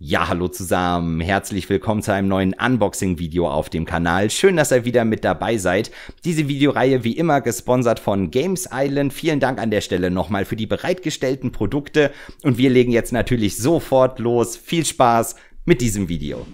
Ja, hallo zusammen. Herzlich willkommen zu einem neuen Unboxing-Video auf dem Kanal. Schön, dass ihr wieder mit dabei seid. Diese Videoreihe wie immer gesponsert von Games Island. Vielen Dank an der Stelle nochmal für die bereitgestellten Produkte. Und wir legen jetzt natürlich sofort los. Viel Spaß mit diesem Video.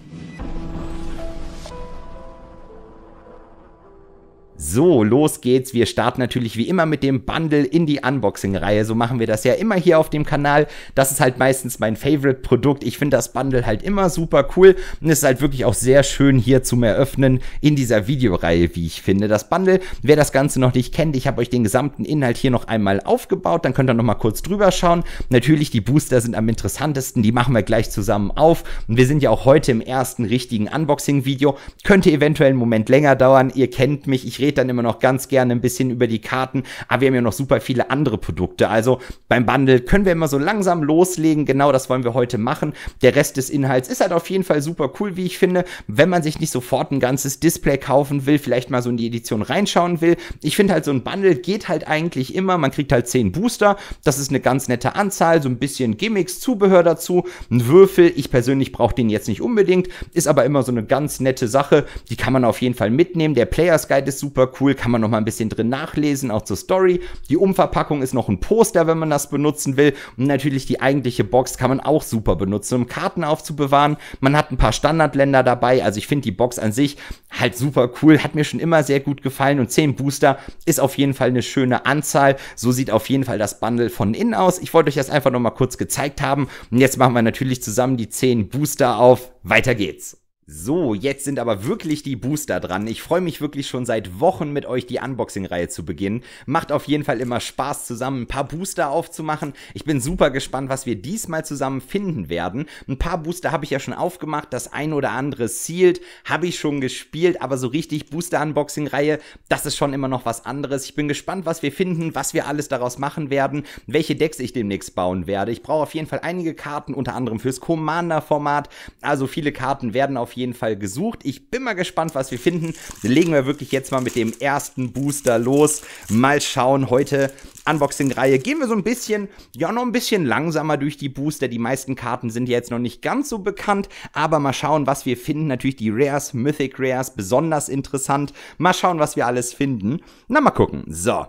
So, los geht's. Wir starten natürlich wie immer mit dem Bundle in die Unboxing-Reihe. So machen wir das ja immer hier auf dem Kanal. Das ist halt meistens mein Favorite-Produkt. Ich finde das Bundle halt immer super cool und es ist halt wirklich auch sehr schön hier zum Eröffnen in dieser Videoreihe, wie ich finde. Das Bundle, wer das Ganze noch nicht kennt, ich habe euch den gesamten Inhalt hier noch einmal aufgebaut. Dann könnt ihr noch mal kurz drüber schauen. Natürlich, die Booster sind am interessantesten. Die machen wir gleich zusammen auf. Und wir sind ja auch heute im ersten richtigen Unboxing-Video. Könnte eventuell einen Moment länger dauern. Ihr kennt mich. Ich rede rede dann immer noch ganz gerne ein bisschen über die Karten, aber wir haben ja noch super viele andere Produkte. Also beim Bundle können wir immer so langsam loslegen. Genau das wollen wir heute machen. Der Rest des Inhalts ist halt auf jeden Fall super cool, wie ich finde. Wenn man sich nicht sofort ein ganzes Display kaufen will, vielleicht mal so in die Edition reinschauen will. Ich finde halt so ein Bundle geht halt eigentlich immer. Man kriegt halt 10 Booster. Das ist eine ganz nette Anzahl. So ein bisschen Gimmicks, Zubehör dazu. Ein Würfel. Ich persönlich brauche den jetzt nicht unbedingt. Ist aber immer so eine ganz nette Sache. Die kann man auf jeden Fall mitnehmen. Der Players Guide ist super super cool, kann man noch mal ein bisschen drin nachlesen, auch zur Story. Die Umverpackung ist noch ein Poster, wenn man das benutzen will. Und natürlich die eigentliche Box kann man auch super benutzen, um Karten aufzubewahren. Man hat ein paar Standardländer dabei. Also ich finde die Box an sich halt super cool, hat mir schon immer sehr gut gefallen. Und 10 Booster ist auf jeden Fall eine schöne Anzahl. So sieht auf jeden Fall das Bundle von innen aus. Ich wollte euch das einfach noch mal kurz gezeigt haben. Und jetzt machen wir natürlich zusammen die 10 Booster auf. Weiter geht's. So, jetzt sind aber wirklich die Booster dran. Ich freue mich wirklich schon seit Wochen mit euch die Unboxing-Reihe zu beginnen. Macht auf jeden Fall immer Spaß, zusammen ein paar Booster aufzumachen. Ich bin super gespannt, was wir diesmal zusammen finden werden. Ein paar Booster habe ich ja schon aufgemacht, das ein oder andere Sealed habe ich schon gespielt, aber so richtig Booster-Unboxing-Reihe, das ist schon immer noch was anderes. Ich bin gespannt, was wir finden, was wir alles daraus machen werden, welche Decks ich demnächst bauen werde. Ich brauche auf jeden Fall einige Karten, unter anderem fürs Commander-Format. Also viele Karten werden auf jeden Fall gesucht. Ich bin mal gespannt, was wir finden. Legen wir wirklich jetzt mal mit dem ersten Booster los. Mal schauen, heute Unboxing-Reihe gehen wir so ein bisschen, ja, noch ein bisschen langsamer durch die Booster. Die meisten Karten sind ja jetzt noch nicht ganz so bekannt, aber mal schauen, was wir finden. Natürlich die Rares, Mythic Rares, besonders interessant. Mal schauen, was wir alles finden. Na, mal gucken. So,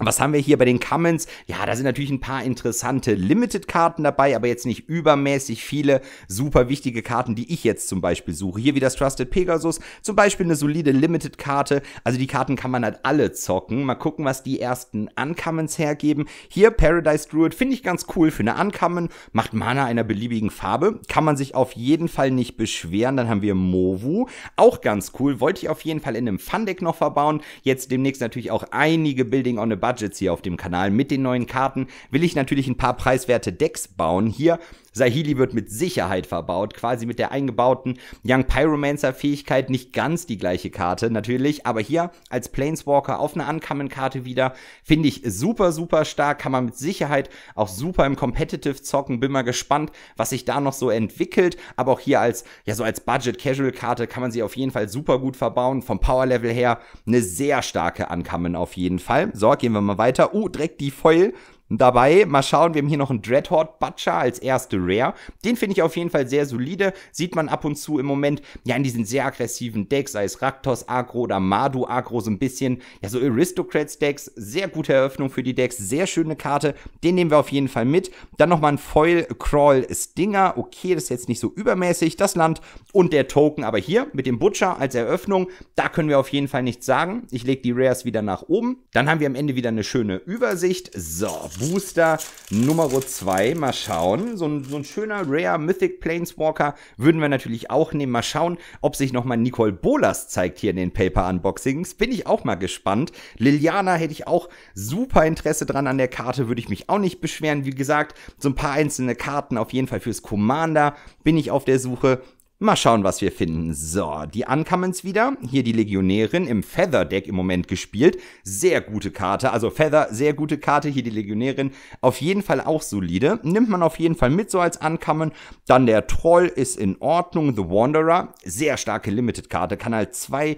was haben wir hier bei den Commons? Ja, da sind natürlich ein paar interessante Limited-Karten dabei, aber jetzt nicht übermäßig viele super wichtige Karten, die ich jetzt zum Beispiel suche. Hier wie das Trusted Pegasus, zum Beispiel eine solide Limited-Karte. Also die Karten kann man halt alle zocken. Mal gucken, was die ersten Uncommons hergeben. Hier Paradise Druid finde ich ganz cool für eine Uncommon. Macht Mana einer beliebigen Farbe. Kann man sich auf jeden Fall nicht beschweren. Dann haben wir Movu, auch ganz cool. Wollte ich auf jeden Fall in einem Fun-Deck noch verbauen. Jetzt demnächst natürlich auch einige Building on a Budgets hier auf dem Kanal. Mit den neuen Karten will ich natürlich ein paar preiswerte Decks bauen. Hier Sahili wird mit Sicherheit verbaut, quasi mit der eingebauten Young Pyromancer-Fähigkeit. Nicht ganz die gleiche Karte natürlich, aber hier als Planeswalker auf einer Uncommon-Karte wieder, finde ich super, super stark. Kann man mit Sicherheit auch super im Competitive zocken. Bin mal gespannt, was sich da noch so entwickelt. Aber auch hier als, ja, so als Budget-Casual-Karte kann man sie auf jeden Fall super gut verbauen. Vom Power-Level her eine sehr starke Uncommon auf jeden Fall. So, gehen wir mal weiter. Oh, direkt die Foil Dabei, mal schauen, wir haben hier noch einen Dreadhorde Butcher als erste Rare. Den finde ich auf jeden Fall sehr solide. Sieht man ab und zu im Moment, ja, in diesen sehr aggressiven Decks, sei es Raktos Agro oder Madu Agro, so ein bisschen, ja, so Aristocrats Decks. Sehr gute Eröffnung für die Decks, sehr schöne Karte. Den nehmen wir auf jeden Fall mit. Dann nochmal ein Foil Crawl Stinger. Okay, das ist jetzt nicht so übermäßig, das Land und der Token. Aber hier mit dem Butcher als Eröffnung, da können wir auf jeden Fall nichts sagen. Ich lege die Rares wieder nach oben. Dann haben wir am Ende wieder eine schöne Übersicht. So, Booster Nummer 2. Mal schauen. So ein, so ein schöner Rare Mythic Planeswalker würden wir natürlich auch nehmen. Mal schauen, ob sich nochmal Nicole Bolas zeigt hier in den Paper Unboxings. Bin ich auch mal gespannt. Liliana hätte ich auch super Interesse dran an der Karte, würde ich mich auch nicht beschweren. Wie gesagt, so ein paar einzelne Karten auf jeden Fall fürs Commander bin ich auf der Suche. Mal schauen, was wir finden. So, die Uncommons wieder. Hier die Legionärin im Feather-Deck im Moment gespielt. Sehr gute Karte. Also Feather, sehr gute Karte. Hier die Legionärin. Auf jeden Fall auch solide. Nimmt man auf jeden Fall mit, so als Uncommon. Dann der Troll ist in Ordnung. The Wanderer. Sehr starke Limited-Karte. Kann halt zwei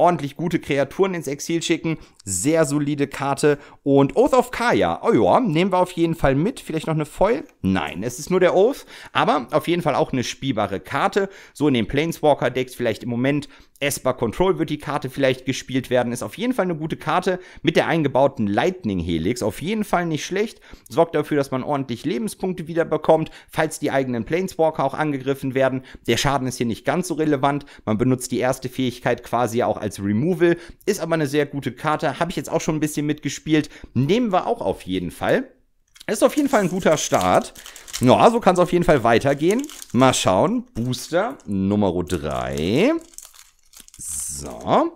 ordentlich gute Kreaturen ins Exil schicken. Sehr solide Karte. Und Oath of Kaya. Oh ja, nehmen wir auf jeden Fall mit. Vielleicht noch eine Foil? Nein, es ist nur der Oath. Aber auf jeden Fall auch eine spielbare Karte. So in den Planeswalker-Decks vielleicht im Moment Esper Control wird die Karte vielleicht gespielt werden. Ist auf jeden Fall eine gute Karte mit der eingebauten Lightning Helix. Auf jeden Fall nicht schlecht. Sorgt dafür, dass man ordentlich Lebenspunkte wieder bekommt, falls die eigenen Planeswalker auch angegriffen werden. Der Schaden ist hier nicht ganz so relevant. Man benutzt die erste Fähigkeit quasi auch als Removal. Ist aber eine sehr gute Karte. Habe ich jetzt auch schon ein bisschen mitgespielt. Nehmen wir auch auf jeden Fall. Ist auf jeden Fall ein guter Start. Ja, so kann es auf jeden Fall weitergehen. Mal schauen. Booster Nummer 3. So.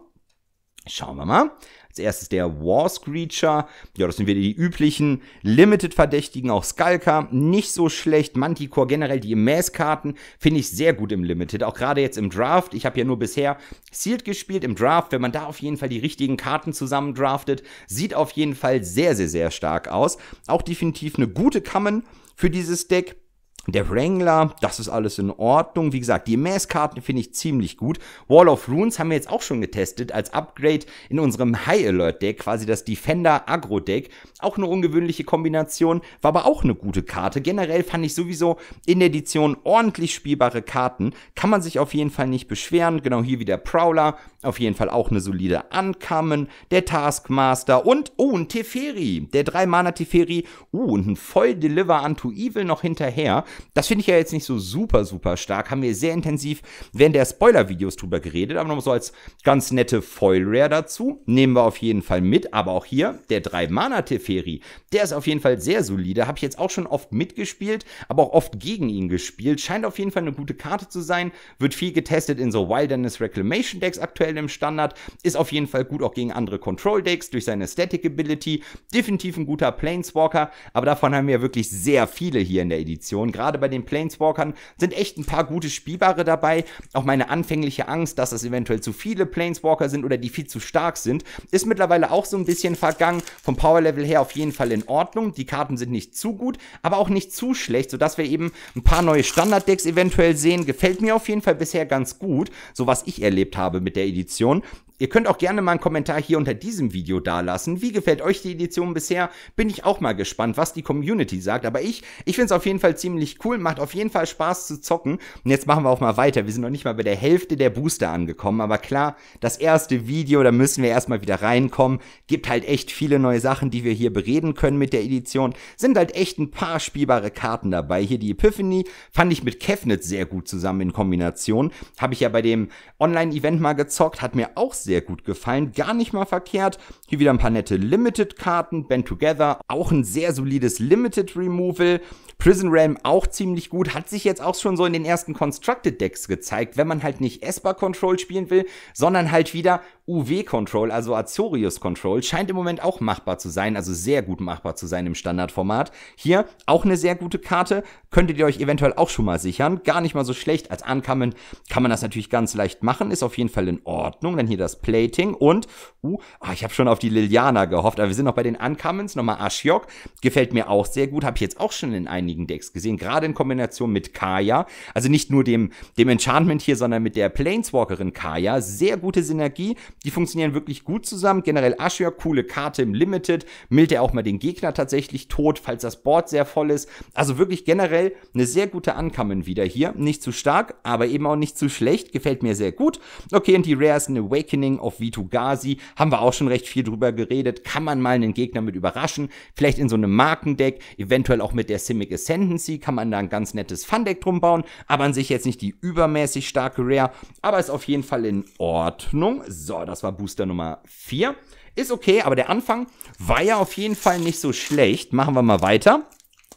Schauen wir mal. Als erstes der War Screecher. Ja, das sind wieder die üblichen Limited-Verdächtigen, auch Skalka. Nicht so schlecht. Manticore generell, die Mass-Karten finde ich sehr gut im Limited. Auch gerade jetzt im Draft. Ich habe ja nur bisher Sealed gespielt. Im Draft, wenn man da auf jeden Fall die richtigen Karten zusammen draftet, sieht auf jeden Fall sehr, sehr, sehr stark aus. Auch definitiv eine gute Common für dieses Deck der Wrangler, das ist alles in Ordnung. Wie gesagt, die MS-Karten finde ich ziemlich gut. Wall of Runes haben wir jetzt auch schon getestet als Upgrade in unserem High Alert Deck, quasi das Defender Agro Deck. Auch eine ungewöhnliche Kombination, war aber auch eine gute Karte. Generell fand ich sowieso in der Edition ordentlich spielbare Karten. Kann man sich auf jeden Fall nicht beschweren. Genau hier wieder Prowler, auf jeden Fall auch eine solide Ankamen. Der Taskmaster und, oh, ein Teferi. Der 3-Mana Teferi. Uh, und ein Voll-Deliver unto Evil noch hinterher. Das finde ich ja jetzt nicht so super, super stark. Haben wir sehr intensiv während der Spoiler-Videos drüber geredet, aber noch so als ganz nette Foil-Rare dazu. Nehmen wir auf jeden Fall mit, aber auch hier der 3-Mana-Teferi, der ist auf jeden Fall sehr solide. Habe ich jetzt auch schon oft mitgespielt, aber auch oft gegen ihn gespielt. Scheint auf jeden Fall eine gute Karte zu sein. Wird viel getestet in so Wilderness Reclamation Decks aktuell im Standard. Ist auf jeden Fall gut auch gegen andere Control Decks durch seine Static Ability. Definitiv ein guter Planeswalker, aber davon haben wir wirklich sehr viele hier in der Edition. Gerade gerade bei den Planeswalkern sind echt ein paar gute Spielbare dabei. Auch meine anfängliche Angst, dass es eventuell zu viele Planeswalker sind oder die viel zu stark sind, ist mittlerweile auch so ein bisschen vergangen. Vom Powerlevel her auf jeden Fall in Ordnung. Die Karten sind nicht zu gut, aber auch nicht zu schlecht, sodass wir eben ein paar neue Standarddecks eventuell sehen. Gefällt mir auf jeden Fall bisher ganz gut, so was ich erlebt habe mit der Edition. Ihr könnt auch gerne mal einen Kommentar hier unter diesem Video dalassen. Wie gefällt euch die Edition bisher? Bin ich auch mal gespannt, was die Community sagt. Aber ich, ich finde es auf jeden Fall ziemlich cool, macht auf jeden Fall Spaß zu zocken. Und jetzt machen wir auch mal weiter. Wir sind noch nicht mal bei der Hälfte der Booster angekommen, aber klar, das erste Video, da müssen wir erstmal wieder reinkommen. Gibt halt echt viele neue Sachen, die wir hier bereden können mit der Edition. Sind halt echt ein paar spielbare Karten dabei. Hier die Epiphany fand ich mit Kefnet sehr gut zusammen in Kombination. Habe ich ja bei dem Online-Event mal gezockt, hat mir auch sehr gut gefallen. Gar nicht mal verkehrt. Hier wieder ein paar nette Limited-Karten. Band Together, auch ein sehr solides Limited-Removal. Prison Realm auch auch ziemlich gut. Hat sich jetzt auch schon so in den ersten Constructed Decks gezeigt, wenn man halt nicht Esper Control spielen will, sondern halt wieder UW Control, also Azorius Control. Scheint im Moment auch machbar zu sein, also sehr gut machbar zu sein im Standardformat. Hier auch eine sehr gute Karte. Könntet ihr euch eventuell auch schon mal sichern. Gar nicht mal so schlecht. Als Ankommen kann man das natürlich ganz leicht machen. Ist auf jeden Fall in Ordnung. Dann hier das Plating und, uh, ah, ich habe schon auf die Liliana gehofft, aber wir sind noch bei den Ankommens. Nochmal Ashiok. Gefällt mir auch sehr gut. Habe ich jetzt auch schon in einigen Decks gesehen. Gerade gerade in Kombination mit Kaya, also nicht nur dem, dem Enchantment hier, sondern mit der Planeswalkerin Kaya, sehr gute Synergie. Die funktionieren wirklich gut zusammen. Generell Ashur, coole Karte im Limited, Milt er auch mal den Gegner tatsächlich tot, falls das Board sehr voll ist. Also wirklich generell eine sehr gute Ankommen wieder hier. Nicht zu stark, aber eben auch nicht zu schlecht. Gefällt mir sehr gut. Okay, und die Rare ist ein Awakening auf Vitugazi. Haben wir auch schon recht viel drüber geredet. Kann man mal einen Gegner mit überraschen. Vielleicht in so einem Markendeck, eventuell auch mit der Simic Ascendancy kann man man da ein ganz nettes Fundeck drum bauen, aber an sich jetzt nicht die übermäßig starke Rare, aber ist auf jeden Fall in Ordnung. So, das war Booster Nummer 4. Ist okay, aber der Anfang war ja auf jeden Fall nicht so schlecht. Machen wir mal weiter.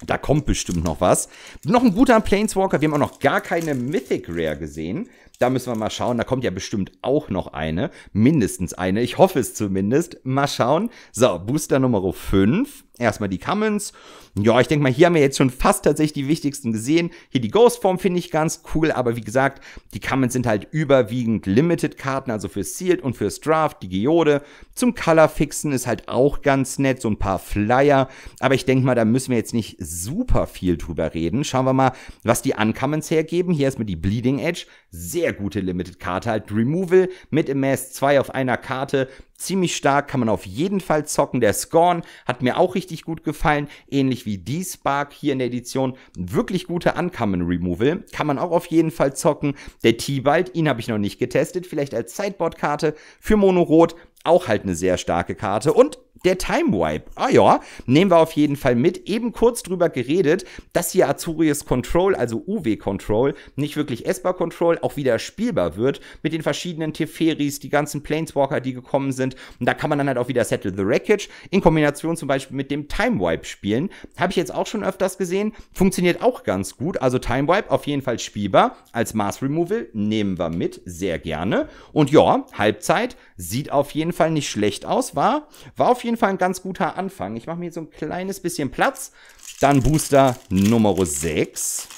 Da kommt bestimmt noch was. Noch ein guter Planeswalker. Wir haben auch noch gar keine Mythic Rare gesehen. Da müssen wir mal schauen. Da kommt ja bestimmt auch noch eine. Mindestens eine. Ich hoffe es zumindest. Mal schauen. So, Booster Nummer 5. Erstmal die Commons. Ja, ich denke mal, hier haben wir jetzt schon fast tatsächlich die wichtigsten gesehen. Hier die Ghostform finde ich ganz cool, aber wie gesagt, die Commons sind halt überwiegend Limited-Karten, also für Sealed und fürs Draft, die Geode. Zum Color-Fixen ist halt auch ganz nett, so ein paar Flyer. Aber ich denke mal, da müssen wir jetzt nicht super viel drüber reden. Schauen wir mal, was die Uncommons hergeben. Hier erstmal die Bleeding Edge sehr gute Limited-Karte. Halt Removal mit Amass 2 auf einer Karte. Ziemlich stark, kann man auf jeden Fall zocken. Der Scorn hat mir auch richtig gut gefallen. Ähnlich wie die Spark hier in der Edition. Wirklich gute Uncommon Removal. Kann man auch auf jeden Fall zocken. Der T-Bald, ihn habe ich noch nicht getestet. Vielleicht als Sideboard-Karte für Monorot auch halt eine sehr starke Karte. Und der Time Wipe. Ah ja, nehmen wir auf jeden Fall mit. Eben kurz drüber geredet, dass hier Azurius Control, also UW Control, nicht wirklich Esper Control, auch wieder spielbar wird mit den verschiedenen Teferis, die ganzen Planeswalker, die gekommen sind. Und da kann man dann halt auch wieder Settle the Wreckage in Kombination zum Beispiel mit dem Time Wipe spielen. Habe ich jetzt auch schon öfters gesehen. Funktioniert auch ganz gut. Also Time Wipe auf jeden Fall spielbar. Als Mars Removal nehmen wir mit, sehr gerne. Und ja, Halbzeit sieht auf jeden jeden Fall nicht schlecht aus, war, war auf jeden Fall ein ganz guter Anfang. Ich mache mir jetzt so ein kleines bisschen Platz. Dann Booster Nummer 6.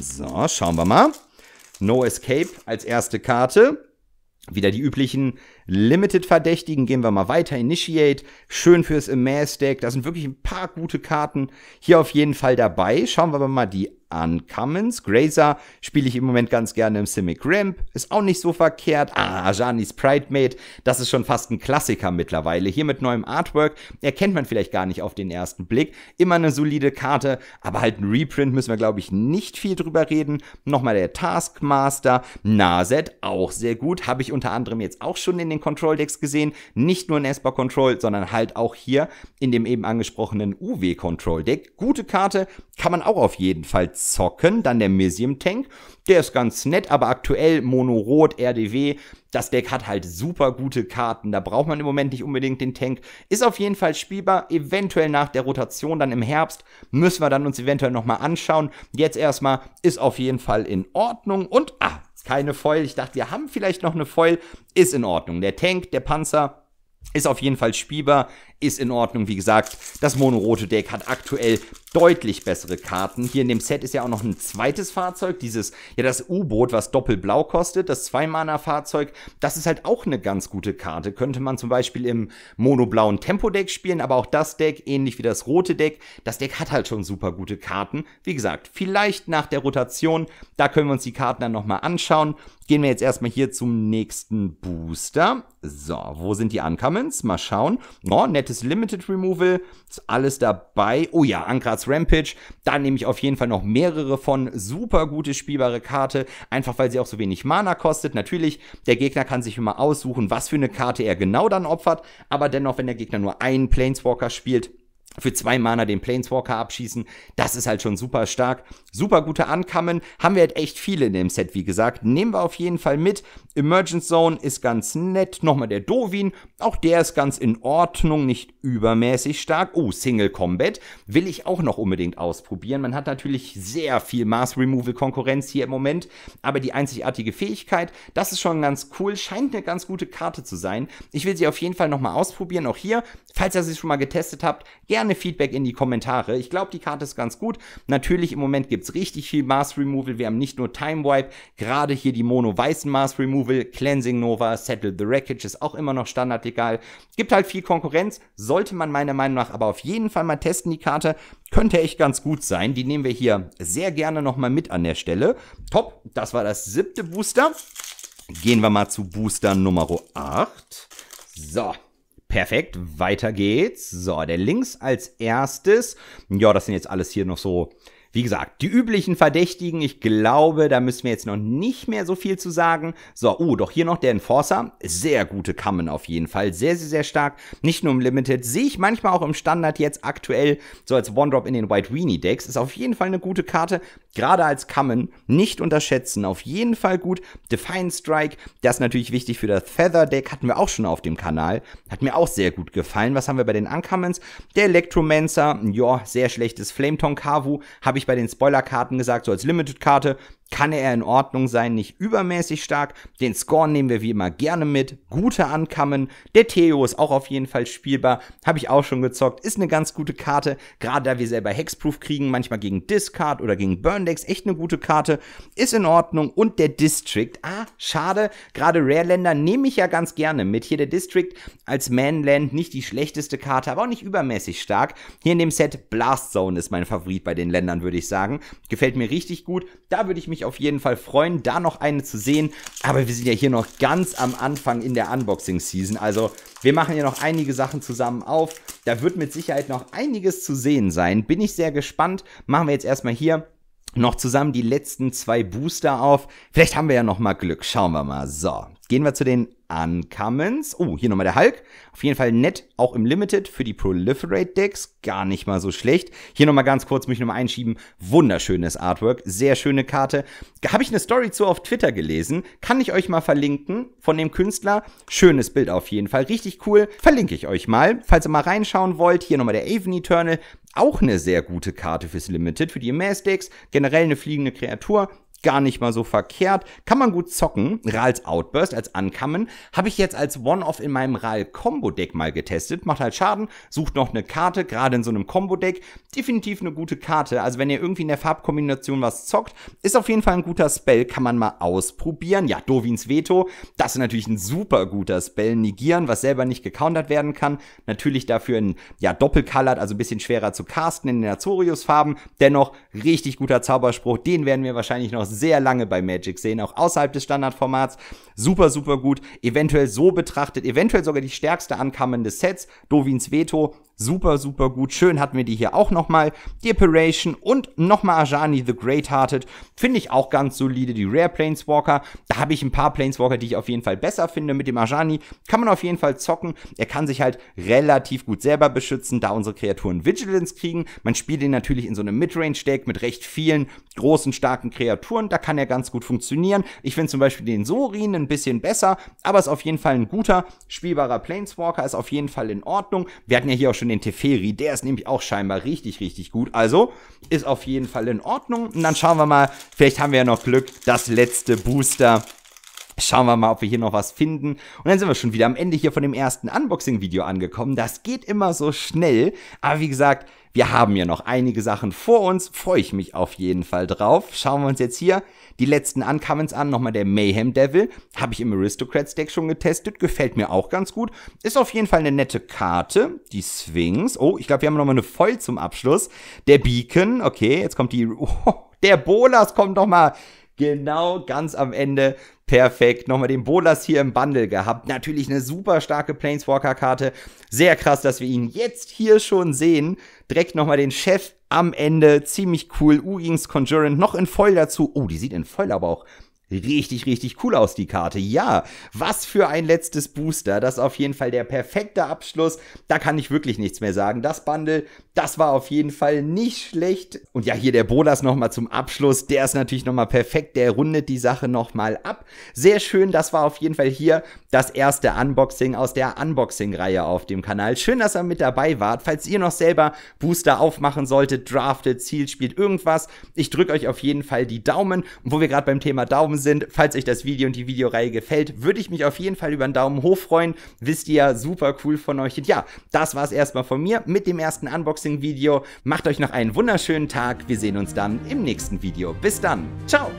So, schauen wir mal. No Escape als erste Karte. Wieder die üblichen Limited-Verdächtigen. Gehen wir mal weiter. Initiate. Schön fürs Amaze-Deck. Da sind wirklich ein paar gute Karten hier auf jeden Fall dabei. Schauen wir mal die an Uncommons. Grazer spiele ich im Moment ganz gerne im Simic Ramp. Ist auch nicht so verkehrt. Ah, Ajani's Pride Mate. Das ist schon fast ein Klassiker mittlerweile. Hier mit neuem Artwork. Erkennt man vielleicht gar nicht auf den ersten Blick. Immer eine solide Karte, aber halt ein Reprint müssen wir, glaube ich, nicht viel drüber reden. Nochmal der Taskmaster. Naset, auch sehr gut. Habe ich unter anderem jetzt auch schon in den Control Decks gesehen. Nicht nur in Esper Control, sondern halt auch hier in dem eben angesprochenen UW Control Deck. Gute Karte, kann man auch auf jeden Fall zocken. Dann der Misium Tank, der ist ganz nett, aber aktuell Mono Rot, RDW, das Deck hat halt super gute Karten. Da braucht man im Moment nicht unbedingt den Tank. Ist auf jeden Fall spielbar. Eventuell nach der Rotation dann im Herbst müssen wir dann uns eventuell nochmal anschauen. Jetzt erstmal ist auf jeden Fall in Ordnung und ah, keine Foil. Ich dachte, wir haben vielleicht noch eine Foil. Ist in Ordnung. Der Tank, der Panzer, ist auf jeden Fall spielbar, ist in Ordnung. Wie gesagt, das monorote Deck hat aktuell deutlich bessere Karten. Hier in dem Set ist ja auch noch ein zweites Fahrzeug, dieses, ja, das U-Boot, was doppelblau kostet, das Zwei-Mana-Fahrzeug. Das ist halt auch eine ganz gute Karte. Könnte man zum Beispiel im monoblauen Tempo-Deck spielen, aber auch das Deck, ähnlich wie das rote Deck, das Deck hat halt schon super gute Karten. Wie gesagt, vielleicht nach der Rotation, da können wir uns die Karten dann nochmal anschauen. Gehen wir jetzt erstmal hier zum nächsten Booster. So, wo sind die Uncommons? Mal schauen. Oh, nettes komplettes Limited Removal. Ist alles dabei. Oh ja, Ankrats Rampage. Da nehme ich auf jeden Fall noch mehrere von. Super gute spielbare Karte. Einfach weil sie auch so wenig Mana kostet. Natürlich, der Gegner kann sich immer aussuchen, was für eine Karte er genau dann opfert. Aber dennoch, wenn der Gegner nur einen Planeswalker spielt, für zwei Mana den Planeswalker abschießen. Das ist halt schon super stark. Super gute Ankommen. Haben wir halt echt viele in dem Set, wie gesagt. Nehmen wir auf jeden Fall mit. Emergence Zone ist ganz nett. Nochmal der Dovin. Auch der ist ganz in Ordnung. Nicht übermäßig stark. Oh, Single Combat. Will ich auch noch unbedingt ausprobieren. Man hat natürlich sehr viel Mass Removal Konkurrenz hier im Moment. Aber die einzigartige Fähigkeit, das ist schon ganz cool. Scheint eine ganz gute Karte zu sein. Ich will sie auf jeden Fall nochmal ausprobieren. Auch hier, falls ihr sie schon mal getestet habt, gerne gerne Feedback in die Kommentare. Ich glaube, die Karte ist ganz gut. Natürlich im Moment gibt's richtig viel Mass Removal. Wir haben nicht nur Time Wipe, gerade hier die Mono-Weißen Mass Removal, Cleansing Nova, Settle the Wreckage ist auch immer noch standardlegal. Gibt halt viel Konkurrenz, sollte man meiner Meinung nach aber auf jeden Fall mal testen, die Karte. Könnte echt ganz gut sein. Die nehmen wir hier sehr gerne nochmal mit an der Stelle. Top, das war das siebte Booster. Gehen wir mal zu Booster Nummer 8. So, Perfekt, weiter geht's. So, der links als erstes. Ja, das sind jetzt alles hier noch so wie gesagt, die üblichen Verdächtigen, ich glaube, da müssen wir jetzt noch nicht mehr so viel zu sagen. So, oh, doch hier noch der Enforcer. Sehr gute Kammen auf jeden Fall. Sehr, sehr, sehr stark. Nicht nur im Limited, sehe ich manchmal auch im Standard jetzt aktuell, so als One-Drop in den White Weenie Decks. Ist auf jeden Fall eine gute Karte, gerade als Kammen. Nicht unterschätzen, auf jeden Fall gut. Define Strike, das ist natürlich wichtig für das Feather Deck, hatten wir auch schon auf dem Kanal. Hat mir auch sehr gut gefallen. Was haben wir bei den Uncommons? Der Electromancer, ja, sehr schlechtes Flameton Kavu, habe ich ich bei den Spoilerkarten gesagt, so als Limited-Karte, kann er in Ordnung sein, nicht übermäßig stark. Den Score nehmen wir wie immer gerne mit. Gute Ankommen. Der Theo ist auch auf jeden Fall spielbar. Habe ich auch schon gezockt. Ist eine ganz gute Karte. Gerade da wir selber Hexproof kriegen, manchmal gegen Discard oder gegen Burndecks. Echt eine gute Karte. Ist in Ordnung. Und der District. Ah, schade. Gerade Rare Länder nehme ich ja ganz gerne mit. Hier der District als Manland nicht die schlechteste Karte, aber auch nicht übermäßig stark. Hier in dem Set Blast Zone ist mein Favorit bei den Ländern, würde ich sagen. Gefällt mir richtig gut. Da würde ich mich mich auf jeden Fall freuen, da noch eine zu sehen. Aber wir sind ja hier noch ganz am Anfang in der Unboxing-Season. Also wir machen hier noch einige Sachen zusammen auf. Da wird mit Sicherheit noch einiges zu sehen sein. Bin ich sehr gespannt. Machen wir jetzt erstmal hier noch zusammen die letzten zwei Booster auf. Vielleicht haben wir ja noch mal Glück. Schauen wir mal. So, gehen wir zu den Uncommons. Oh, hier nochmal der Hulk. Auf jeden Fall nett, auch im Limited für die Proliferate Decks. Gar nicht mal so schlecht. Hier nochmal ganz kurz, mich nochmal einschieben. Wunderschönes Artwork, sehr schöne Karte. Habe ich eine Story zu auf Twitter gelesen. Kann ich euch mal verlinken von dem Künstler. Schönes Bild auf jeden Fall, richtig cool. Verlinke ich euch mal. Falls ihr mal reinschauen wollt, hier nochmal der Aven Eternal. Auch eine sehr gute Karte fürs Limited, für die Mass Decks. Generell eine fliegende Kreatur gar nicht mal so verkehrt. Kann man gut zocken. Rals Outburst als Ankommen habe ich jetzt als One-Off in meinem Ral Combo Deck mal getestet. Macht halt Schaden, sucht noch eine Karte, gerade in so einem Combo Deck. Definitiv eine gute Karte. Also wenn ihr irgendwie in der Farbkombination was zockt, ist auf jeden Fall ein guter Spell, kann man mal ausprobieren. Ja, Dovins Veto, das ist natürlich ein super guter Spell. Negieren, was selber nicht gecountert werden kann. Natürlich dafür ein, ja, Doppelcolored, also ein bisschen schwerer zu casten in den Azorius-Farben. Dennoch richtig guter Zauberspruch. Den werden wir wahrscheinlich noch sehr lange bei Magic sehen, auch außerhalb des Standardformats. Super, super gut. Eventuell so betrachtet, eventuell sogar die stärkste Ankamen Sets. Dovins Veto, Super, super gut. Schön hatten wir die hier auch nochmal. Die Operation und nochmal Ajani the Great Hearted. Finde ich auch ganz solide. Die Rare Planeswalker. Da habe ich ein paar Planeswalker, die ich auf jeden Fall besser finde. Mit dem Ajani kann man auf jeden Fall zocken. Er kann sich halt relativ gut selber beschützen, da unsere Kreaturen Vigilance kriegen. Man spielt ihn natürlich in so einem Midrange-Deck mit recht vielen großen, starken Kreaturen. Da kann er ganz gut funktionieren. Ich finde zum Beispiel den Sorin ein bisschen besser, aber ist auf jeden Fall ein guter, spielbarer Planeswalker. Ist auf jeden Fall in Ordnung. Wir hatten ja hier auch schon schon den Teferi. Der ist nämlich auch scheinbar richtig, richtig gut. Also ist auf jeden Fall in Ordnung. Und dann schauen wir mal, vielleicht haben wir ja noch Glück, das letzte Booster Schauen wir mal, ob wir hier noch was finden. Und dann sind wir schon wieder am Ende hier von dem ersten Unboxing-Video angekommen. Das geht immer so schnell. Aber wie gesagt, wir haben ja noch einige Sachen vor uns. Freue ich mich auf jeden Fall drauf. Schauen wir uns jetzt hier die letzten Uncommons an. Nochmal der Mayhem Devil. Habe ich im Aristocrats Deck schon getestet. Gefällt mir auch ganz gut. Ist auf jeden Fall eine nette Karte. Die Sphinx. Oh, ich glaube, wir haben nochmal eine Voll zum Abschluss. Der Beacon. Okay, jetzt kommt die... Oh, der Bolas kommt nochmal Genau, ganz am Ende. Perfekt. Nochmal den Bolas hier im Bundle gehabt. Natürlich eine super starke Planeswalker-Karte. Sehr krass, dass wir ihn jetzt hier schon sehen. Direkt nochmal den Chef am Ende. Ziemlich cool. Ugings Conjurant noch in Foil dazu. Oh, die sieht in Foil aber auch richtig, richtig cool aus, die Karte. Ja, was für ein letztes Booster. Das ist auf jeden Fall der perfekte Abschluss. Da kann ich wirklich nichts mehr sagen. Das Bundle, das war auf jeden Fall nicht schlecht. Und ja, hier der Bolas nochmal zum Abschluss. Der ist natürlich nochmal perfekt. Der rundet die Sache nochmal ab. Sehr schön. Das war auf jeden Fall hier das erste Unboxing aus der Unboxing-Reihe auf dem Kanal. Schön, dass ihr mit dabei wart. Falls ihr noch selber Booster aufmachen solltet, draftet, Ziel spielt irgendwas. Ich drücke euch auf jeden Fall die Daumen. Und wo wir gerade beim Thema Daumen sind. Falls euch das Video und die Videoreihe gefällt, würde ich mich auf jeden Fall über einen Daumen hoch freuen. Wisst ihr, ja, super cool von euch. Und ja, das war es erstmal von mir mit dem ersten Unboxing-Video. Macht euch noch einen wunderschönen Tag. Wir sehen uns dann im nächsten Video. Bis dann. Ciao.